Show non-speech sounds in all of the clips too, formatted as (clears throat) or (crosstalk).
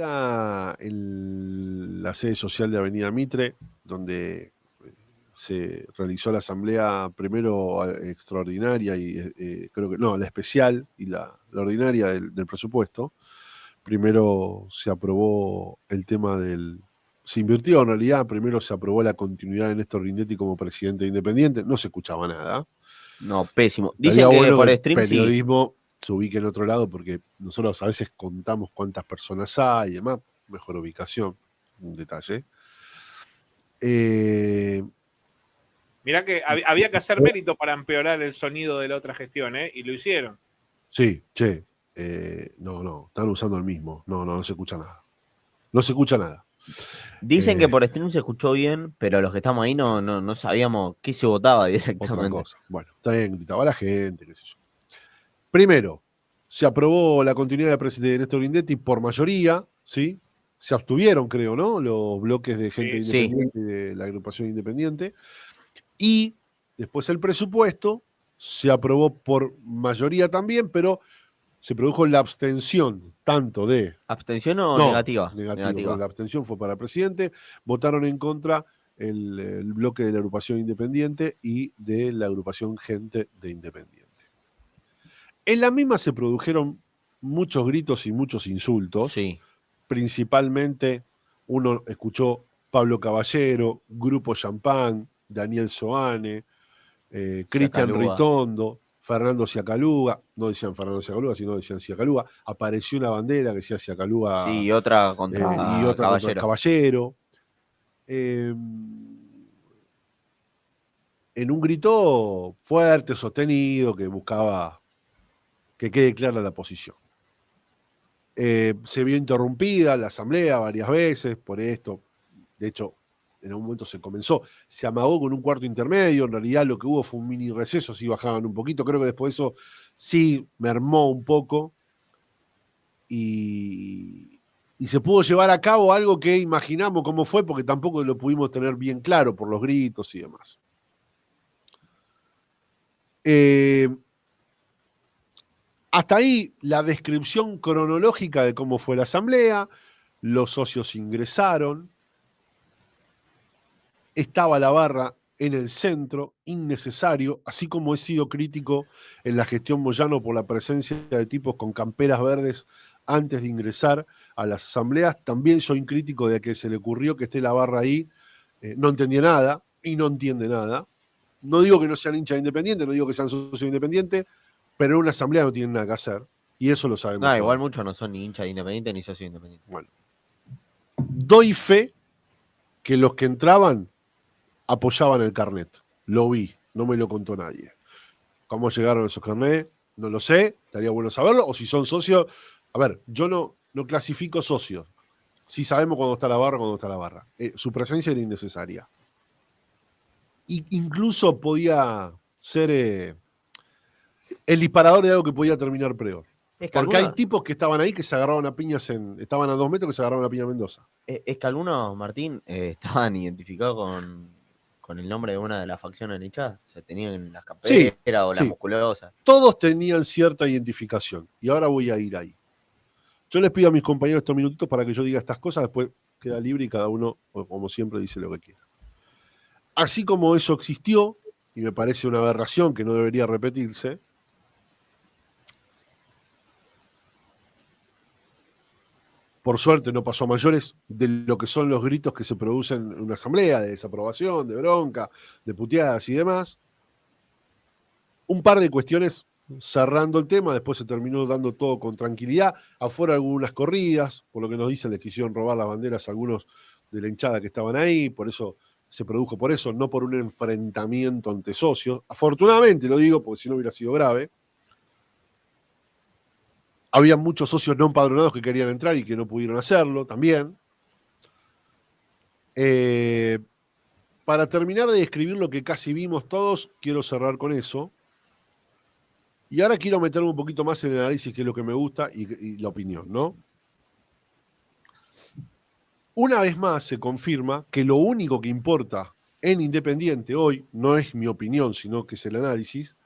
en la sede social de Avenida Mitre, donde eh, se realizó la asamblea primero extraordinaria y eh, eh, creo que no, la especial y la, ordinaria del, presupuesto. Primero se aprobó el tema del. Se invirtió en realidad, primero se aprobó la continuidad de Néstor Rindetti como presidente independiente, no se escuchaba nada. No, pésimo. Dice que por stream. Periodismo, se ubique en otro lado, porque nosotros a veces contamos cuántas personas hay y demás, mejor ubicación, un detalle. Eh, Mirá que había que hacer mérito para empeorar el sonido de la otra gestión, ¿eh? Y lo hicieron. Sí, che. Eh, no, no, están usando el mismo. No, no, no se escucha nada. No se escucha nada. Dicen que eh, por stream se escuchó bien, pero los que estamos ahí no, no, sabíamos qué se votaba directamente. Otra cosa. Bueno, está bien, gritaba la gente, qué sé yo. Primero, se aprobó la continuidad de presidente Néstor Grindetti por mayoría, ¿sí? Se abstuvieron, creo, ¿no? Los bloques de gente independiente de la agrupación independiente. Y después el presupuesto se aprobó por mayoría también, pero se produjo la abstención, tanto de... ¿Abstención o negativa? Negativa. la abstención fue para presidente, votaron en contra el bloque de la agrupación independiente y de la agrupación gente de independiente. En la misma se produjeron muchos gritos y muchos insultos. Sí. Principalmente uno escuchó Pablo Caballero, Grupo Champán, Daniel Soane, eh, Cristian Ritondo, Fernando Ciacaluga. No decían Fernando Ciacaluga, sino decían Ciacaluga. Apareció una bandera que decía Ciacaluga. Sí, eh, y otra contra, Caballero. Caballero. Em, en un grito fuerte, sostenido, que buscaba que quede clara la posición. Eh, se vio interrumpida la asamblea varias veces por esto. De hecho, en algún momento se comenzó. Se amagó con un cuarto intermedio. En realidad lo que hubo fue un mini receso, sí bajaban un poquito. Creo que después de eso sí mermó un poco. Y, y se pudo llevar a cabo algo que imaginamos cómo fue, porque tampoco lo pudimos tener bien claro por los gritos y demás. Eh, hasta ahí la descripción cronológica de cómo fue la asamblea, los socios ingresaron, estaba la barra en el centro, innecesario, así como he sido crítico en la gestión Moyano por la presencia de tipos con camperas verdes antes de ingresar a las asambleas, también soy crítico de que se le ocurrió que esté la barra ahí, eh, no entendía nada y no entiende nada. No digo que no sean hinchas independientes, no digo que sean socios independientes, pero en una asamblea no tienen nada que hacer. Y eso lo sabemos. No, igual muchos no son ni hinchas independientes ni socios independientes. Bueno. Doy fe que los que entraban apoyaban el carnet. Lo vi, no me lo contó nadie. ¿Cómo llegaron esos carnets? No lo sé, estaría bueno saberlo. O si son socios. A ver, yo no, no clasifico socios. Si sabemos cuándo está la barra, cuándo está la barra. Eh, su presencia era innecesaria. incluso podía ser eh, el disparador era algo que podía terminar peor. Porque hay tipos que estaban ahí que se agarraban a piñas en. Estaban a dos metros que se agarraban a piña Mendoza. Eh, es que algunos, Martín, eh, estaban identificados con, el nombre de una de las facciones de ¿Se O tenían las camperas o las musculosas. Todos tenían cierta identificación. Y ahora voy a ir ahí. Yo les pido a mis compañeros estos minutitos para que yo diga estas cosas, después queda libre y cada uno, como siempre, dice lo que quiera. Así como eso existió, y me parece una aberración que no debería repetirse, Por suerte no pasó a mayores de lo que son los gritos que se producen en una asamblea, de desaprobación, de bronca, de puteadas y demás. Un par de cuestiones cerrando el tema, después se terminó dando todo con tranquilidad. Afuera algunas corridas, por lo que nos dicen, les quisieron robar las banderas a algunos de la hinchada que estaban ahí, por eso se produjo por eso, no por un enfrentamiento ante socios. Afortunadamente lo digo, porque si no hubiera sido grave. Había muchos socios no empadronados que querían entrar y que no pudieron hacerlo también. Eh, para terminar de describir lo que casi vimos todos, quiero cerrar con eso. Y ahora quiero meterme un poquito más en el análisis, que es lo que me gusta, y, y la opinión, ¿no? Una vez más se confirma que lo único que importa en Independiente hoy, no es mi opinión, sino que es el análisis,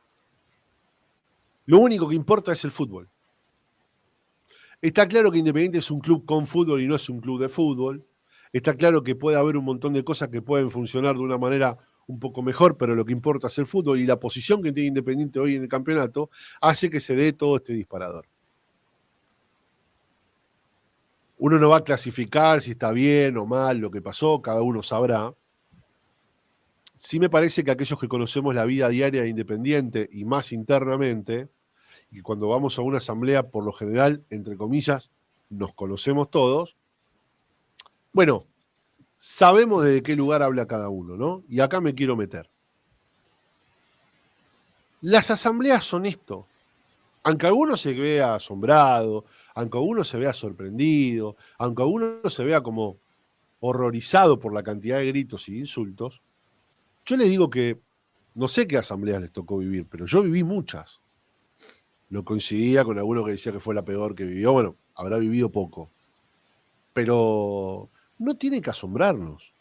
lo único que importa es el fútbol. Está claro que Independiente es un club con fútbol y no es un club de fútbol. Está claro que puede haber un montón de cosas que pueden funcionar de una manera un poco mejor, pero lo que importa es el fútbol y la posición que tiene Independiente hoy en el campeonato hace que se dé todo este disparador. Uno no va a clasificar si está bien o mal lo que pasó, cada uno sabrá. Sí me parece que aquellos que conocemos la vida diaria de Independiente y más internamente, y cuando vamos a una asamblea, por lo general, entre comillas, nos conocemos todos, bueno, sabemos desde qué lugar habla cada uno, ¿no? Y acá me quiero meter. Las asambleas son esto. Aunque alguno se vea asombrado, aunque alguno se vea sorprendido, aunque alguno se vea como horrorizado por la cantidad de gritos y insultos, yo les digo que no sé qué asambleas les tocó vivir, pero yo viví muchas. Lo coincidía con alguno que decía que fue la peor que vivió. Bueno, habrá vivido poco. Pero no tiene que asombrarnos.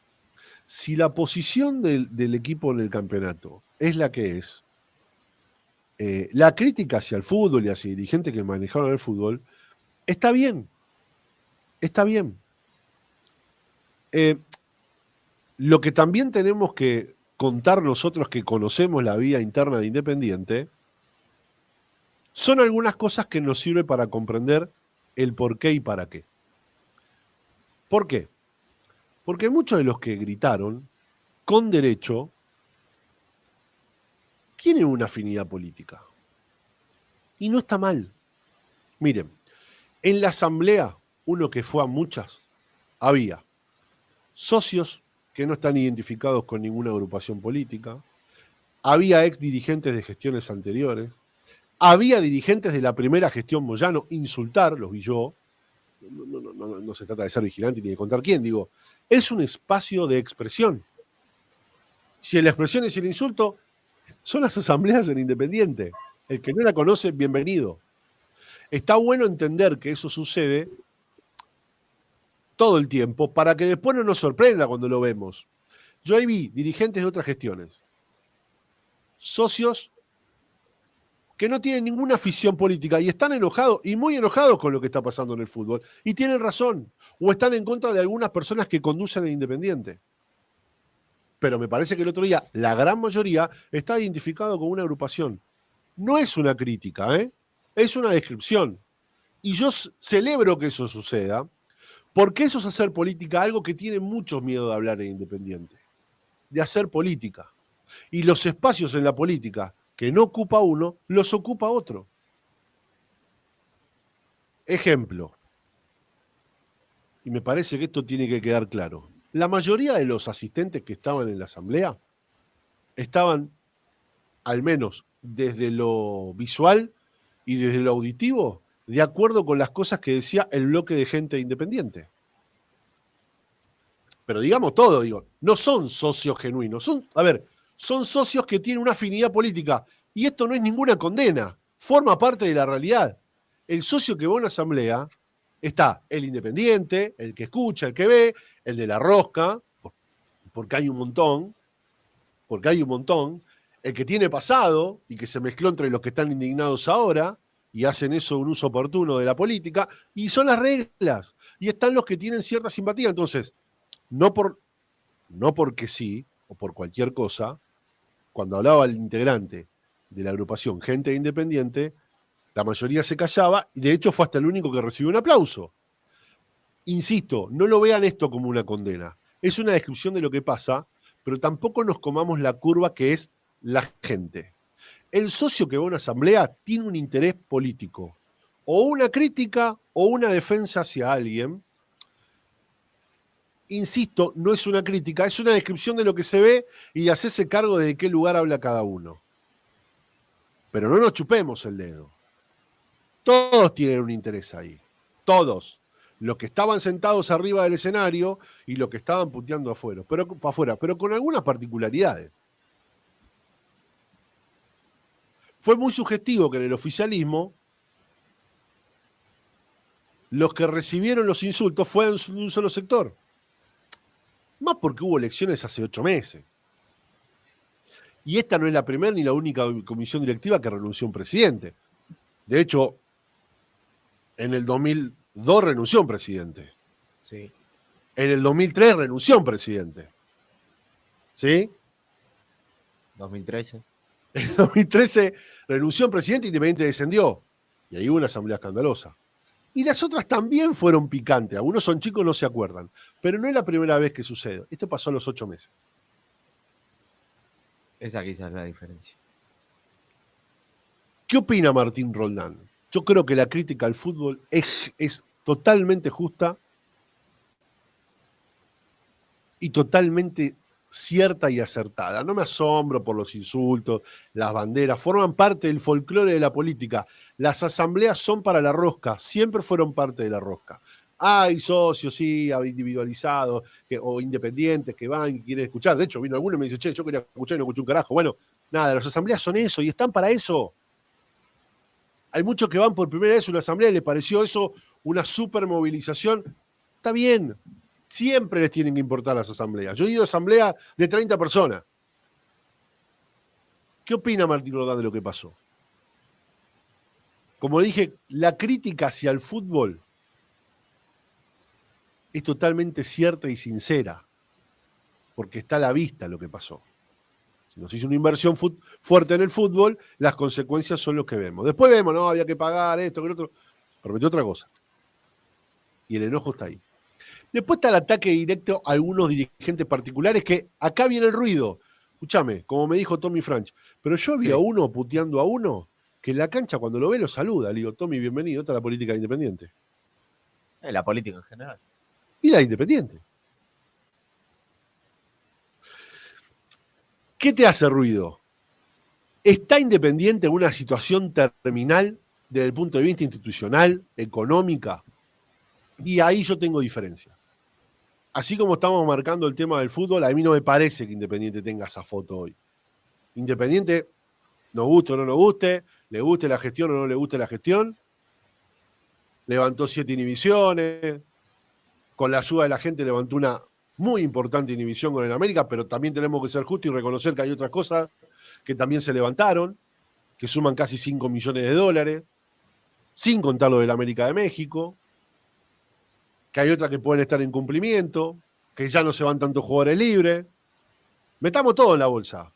Si la posición del, equipo en el campeonato es la que es, eh, la crítica hacia el fútbol y hacia dirigentes que manejaron el fútbol está bien. Está bien. Eh, lo que también tenemos que contar nosotros que conocemos la vía interna de Independiente son algunas cosas que nos sirven para comprender el por qué y para qué. ¿Por qué? Porque muchos de los que gritaron, con derecho, tienen una afinidad política. Y no está mal. Miren, en la asamblea, uno que fue a muchas, había socios que no están identificados con ninguna agrupación política, había ex dirigentes de gestiones anteriores, había dirigentes de la primera gestión Moyano, insultar, los vi yo. No, se trata de ser vigilante ni de contar quién, digo. Es un espacio de expresión. Si la expresión es el insulto, son las asambleas del Independiente. El que no la conoce, bienvenido. Está bueno entender que eso sucede todo el tiempo para que después no nos sorprenda cuando lo vemos. Yo ahí vi dirigentes de otras gestiones, socios que no tienen ninguna afición política y están enojados y muy enojados con lo que está pasando en el fútbol. Y tienen razón, o están en contra de algunas personas que conducen el Independiente. Pero me parece que el otro día la gran mayoría está identificado con una agrupación. No es una crítica, ¿eh? es una descripción. Y yo celebro que eso suceda, porque eso es hacer política, algo que tiene mucho miedo de hablar en Independiente, de hacer política. Y los espacios en la política que no ocupa uno, los ocupa otro. Ejemplo, y me parece que esto tiene que quedar claro, la mayoría de los asistentes que estaban en la asamblea estaban, al menos desde lo visual y desde lo auditivo, de acuerdo con las cosas que decía el bloque de gente independiente. Pero digamos todo, digo, no son socios genuinos, son, a ver, son socios que tienen una afinidad política. Y esto no es ninguna condena, forma parte de la realidad. El socio que va a una asamblea está el independiente, el que escucha, el que ve, el de la rosca, porque hay un montón, porque hay un montón, el que tiene pasado y que se mezcló entre los que están indignados ahora y hacen eso un uso oportuno de la política, y son las reglas, y están los que tienen cierta simpatía. Entonces, no, por, no porque sí o por cualquier cosa, cuando hablaba el integrante de la agrupación Gente Independiente, la mayoría se callaba y de hecho fue hasta el único que recibió un aplauso. Insisto, no lo vean esto como una condena. Es una descripción de lo que pasa, pero tampoco nos comamos la curva que es la gente. El socio que va a una asamblea tiene un interés político, o una crítica o una defensa hacia alguien, insisto, no es una crítica, es una descripción de lo que se ve y hacerse cargo de qué lugar habla cada uno. Pero no nos chupemos el dedo. Todos tienen un interés ahí. Todos. Los que estaban sentados arriba del escenario y los que estaban puteando afuera, pero, afuera, pero con algunas particularidades. Fue muy sugestivo que en el oficialismo los que recibieron los insultos fueron de un solo sector. Más porque hubo elecciones hace ocho meses. Y esta no es la primera ni la única comisión directiva que renunció un presidente. De hecho, en el 2002 renunció un presidente. Sí. En el 2003 renunció un presidente. ¿Sí? 2013. En el 2013 renunció un presidente y independiente descendió. Y ahí hubo una asamblea escandalosa. Y las otras también fueron picantes. Algunos son chicos, no se acuerdan. Pero no es la primera vez que sucede. Esto pasó a los ocho meses. Esa quizás es la diferencia. ¿Qué opina Martín Roldán? Yo creo que la crítica al fútbol es, es totalmente justa y totalmente cierta y acertada. No me asombro por los insultos, las banderas, forman parte del folclore de la política. Las asambleas son para la rosca, siempre fueron parte de la rosca. Hay socios, sí, individualizados que, o independientes que van y quieren escuchar. De hecho, vino alguno y me dice, che, yo quería escuchar y no escuché un carajo. Bueno, nada, las asambleas son eso y están para eso. Hay muchos que van por primera vez a una asamblea y les pareció eso una supermovilización. movilización. Está bien, siempre les tienen que importar las asambleas. Yo he ido a asamblea de 30 personas. ¿Qué opina Martín Rodán de lo que pasó? Como dije, la crítica hacia el fútbol es totalmente cierta y sincera, porque está a la vista lo que pasó. Si nos hizo una inversión fuerte en el fútbol, las consecuencias son las que vemos. Después vemos, no, había que pagar esto, que otro. Prometió otra cosa. Y el enojo está ahí. Después está el ataque directo a algunos dirigentes particulares que acá viene el ruido. Escúchame, como me dijo Tommy Franch, pero yo vi a uno puteando a uno que en la cancha cuando lo ve lo saluda. Le digo, Tommy, bienvenido, a la política independiente. Eh, la política en general. Y la independiente. ¿Qué te hace ruido? ¿Está independiente en una situación terminal desde el punto de vista institucional, económica? Y ahí yo tengo diferencia así como estamos marcando el tema del fútbol, a mí no me parece que Independiente tenga esa foto hoy. Independiente, nos guste o no nos guste, le guste la gestión o no le guste la gestión, levantó siete inhibiciones, con la ayuda de la gente levantó una muy importante inhibición con el América, pero también tenemos que ser justos y reconocer que hay otras cosas que también se levantaron, que suman casi 5 millones de dólares, sin contar lo del América de México, que hay otras que pueden estar en cumplimiento, que ya no se van tantos jugadores libres. Metamos todo en la bolsa.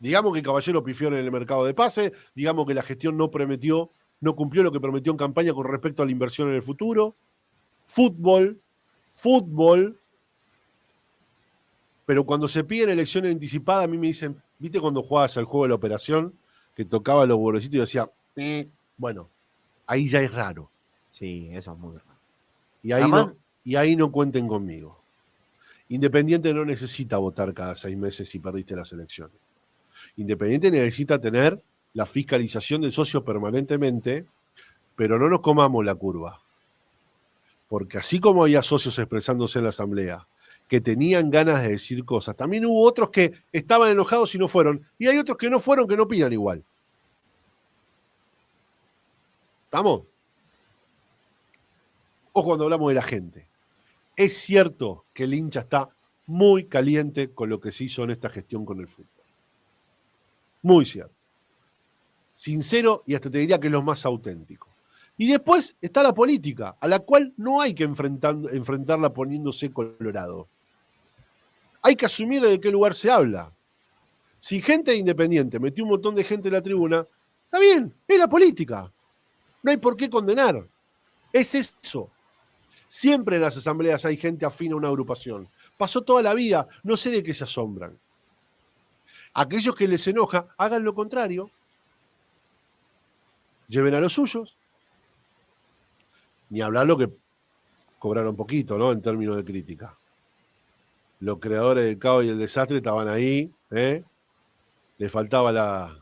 Digamos que el Caballero pifió en el mercado de pase, digamos que la gestión no prometió, no cumplió lo que prometió en campaña con respecto a la inversión en el futuro. Fútbol, fútbol. Pero cuando se piden elecciones anticipadas, a mí me dicen, ¿viste cuando jugabas al juego de la operación? Que tocaba los borrecitos y decía, mm, bueno, ahí ya es raro. Sí, eso es muy raro. Y ahí, no, y ahí no cuenten conmigo. Independiente no necesita votar cada seis meses si perdiste las elecciones. Independiente necesita tener la fiscalización del socio permanentemente, pero no nos comamos la curva. Porque así como había socios expresándose en la asamblea, que tenían ganas de decir cosas, también hubo otros que estaban enojados y no fueron, y hay otros que no fueron que no opinan igual. ¿Estamos? o cuando hablamos de la gente. Es cierto que el hincha está muy caliente con lo que se hizo en esta gestión con el fútbol. Muy cierto. Sincero y hasta te diría que es lo más auténtico. Y después está la política, a la cual no hay que enfrentarla poniéndose colorado. Hay que asumir de qué lugar se habla. Si gente independiente metió un montón de gente en la tribuna, está bien, es la política. No hay por qué condenar. Es eso. Siempre en las asambleas hay gente afina a una agrupación. Pasó toda la vida, no sé de qué se asombran. Aquellos que les enoja, hagan lo contrario. Lleven a los suyos. Ni hablar lo que cobraron poquito, ¿no? En términos de crítica. Los creadores del caos y el desastre estaban ahí, ¿eh? Les faltaba la,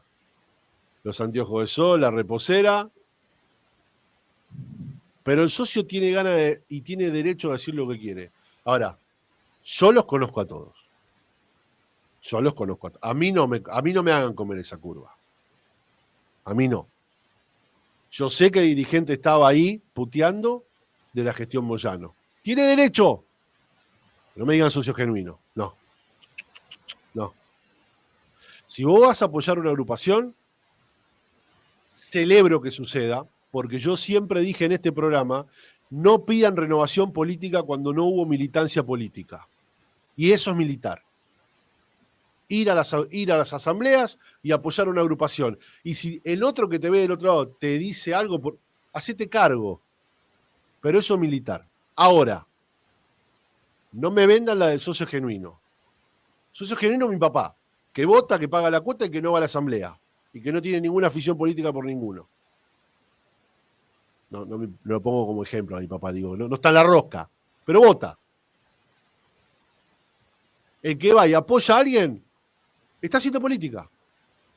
los anteojos de sol, la reposera pero el socio tiene ganas y tiene derecho a decir lo que quiere. Ahora, yo los conozco a todos. Yo los conozco a todos. mí no me, a mí no me hagan comer esa curva. A mí no. Yo sé que el dirigente estaba ahí puteando de la gestión Moyano. Tiene derecho. No me digan socio genuino. No. No. Si vos vas a apoyar una agrupación, celebro que suceda, porque yo siempre dije en este programa, no pidan renovación política cuando no hubo militancia política. Y eso es militar. Ir a, las, ir a las asambleas y apoyar una agrupación. Y si el otro que te ve del otro lado te dice algo, hacete cargo. Pero eso es militar. Ahora, no me vendan la del socio genuino. Socio genuino mi papá, que vota, que paga la cuota y que no va a la asamblea. Y que no tiene ninguna afición política por ninguno no, lo pongo como ejemplo a mi papá, digo, no, no está en la rosca, pero vota. El que va y apoya a alguien está haciendo política.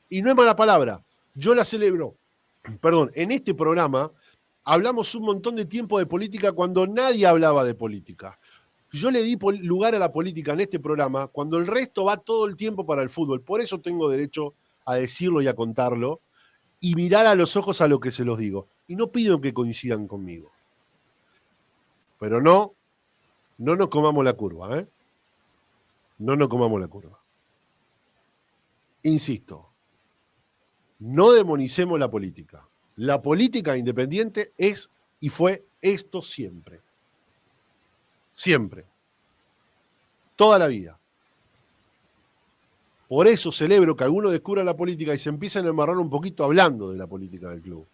Y no es mala palabra. Yo la celebro. (clears throat) Perdón, en este programa hablamos un montón de tiempo de política cuando nadie hablaba de política. Yo le di lugar a la política en este programa cuando el resto va todo el tiempo para el fútbol. Por eso tengo derecho a decirlo y a contarlo y mirar a los ojos a lo que se los digo y no pido que coincidan conmigo. Pero no, no nos comamos la curva, ¿eh? No nos comamos la curva. Insisto, no demonicemos la política. La política independiente es y fue esto siempre. Siempre. Toda la vida. Por eso celebro que alguno descubra la política y se empiece a enmarrar un poquito hablando de la política del club.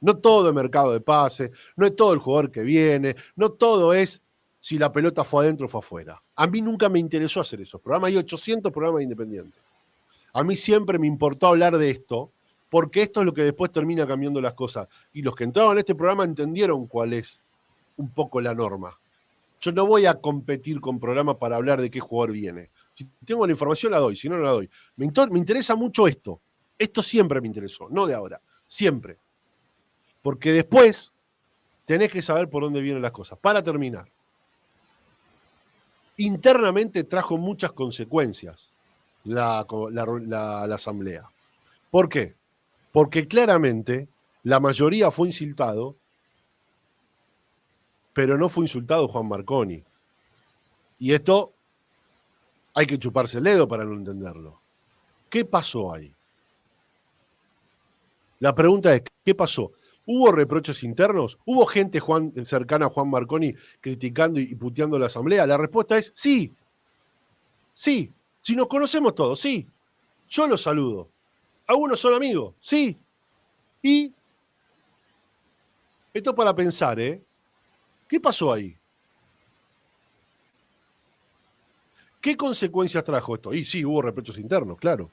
No todo es mercado de pases, no es todo el jugador que viene, no todo es si la pelota fue adentro o fue afuera. A mí nunca me interesó hacer esos programas. Hay 800 programas independientes. A mí siempre me importó hablar de esto, porque esto es lo que después termina cambiando las cosas. Y los que entraron en este programa entendieron cuál es un poco la norma. Yo no voy a competir con programas para hablar de qué jugador viene. Si tengo la información, la doy, si no, no la doy. Me interesa mucho esto. Esto siempre me interesó, no de ahora, siempre. Porque después tenés que saber por dónde vienen las cosas. Para terminar, internamente trajo muchas consecuencias la, asamblea. ¿Por qué? Porque claramente la mayoría fue insultado, pero no fue insultado Juan Marconi. Y esto hay que chuparse el dedo para no entenderlo. ¿Qué pasó ahí? La pregunta es, ¿qué pasó? ¿Hubo reproches internos? ¿Hubo gente cercana a Juan Marconi criticando y puteando la asamblea? La respuesta es sí. Sí. Si nos conocemos todos, sí. Yo los saludo. Algunos son amigos, sí. Y esto para pensar, ¿eh? ¿Qué pasó ahí? ¿Qué consecuencias trajo esto? Y sí, hubo reproches internos, claro.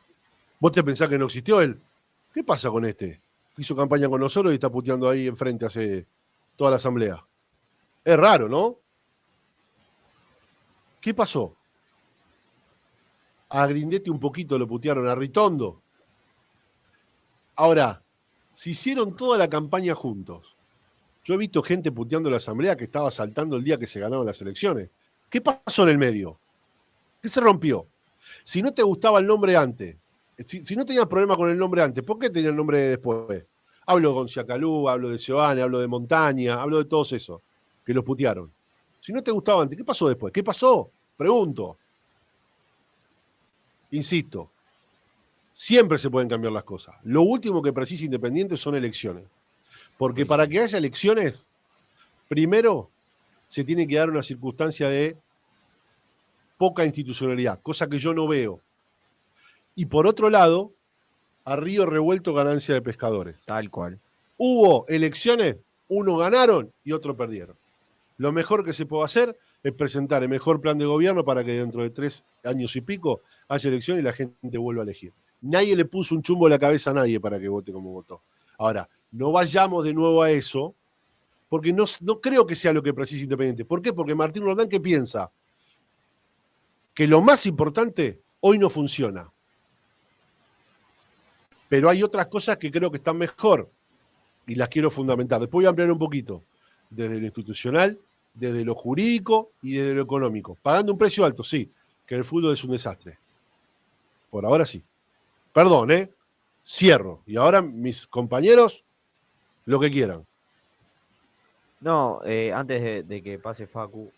Vos te pensás que no existió él. ¿Qué pasa con este? hizo campaña con nosotros y está puteando ahí enfrente hace toda la asamblea. Es raro, ¿no? ¿Qué pasó? A Grindete un poquito lo putearon, a Ritondo. Ahora, se hicieron toda la campaña juntos. Yo he visto gente puteando la asamblea que estaba saltando el día que se ganaron las elecciones. ¿Qué pasó en el medio? ¿Qué se rompió? Si no te gustaba el nombre antes, si, no tenía problema con el nombre antes, ¿por qué tenía el nombre después? Hablo con Chacalú, hablo de Giovanni, hablo de Montaña, hablo de todos esos que los putearon. Si no te gustaba antes, ¿qué pasó después? ¿Qué pasó? Pregunto. Insisto, siempre se pueden cambiar las cosas. Lo último que precisa Independiente son elecciones. Porque para que haya elecciones, primero se tiene que dar una circunstancia de poca institucionalidad, cosa que yo no veo. Y por otro lado, a Río Revuelto ganancia de pescadores. Tal cual. Hubo elecciones, uno ganaron y otro perdieron. Lo mejor que se puede hacer es presentar el mejor plan de gobierno para que dentro de tres años y pico haya elección y la gente vuelva a elegir. Nadie le puso un chumbo en la cabeza a nadie para que vote como votó. Ahora, no vayamos de nuevo a eso, porque no, creo que sea lo que precisa Independiente. ¿Por qué? Porque Martín Roldán, ¿qué piensa? Que lo más importante hoy no funciona. Pero hay otras cosas que creo que están mejor y las quiero fundamentar. Después voy a ampliar un poquito, desde lo institucional, desde lo jurídico y desde lo económico. Pagando un precio alto, sí, que el fútbol es un desastre. Por ahora sí. Perdón, ¿eh? Cierro. Y ahora mis compañeros, lo que quieran. No, eh, antes de, que pase Facu,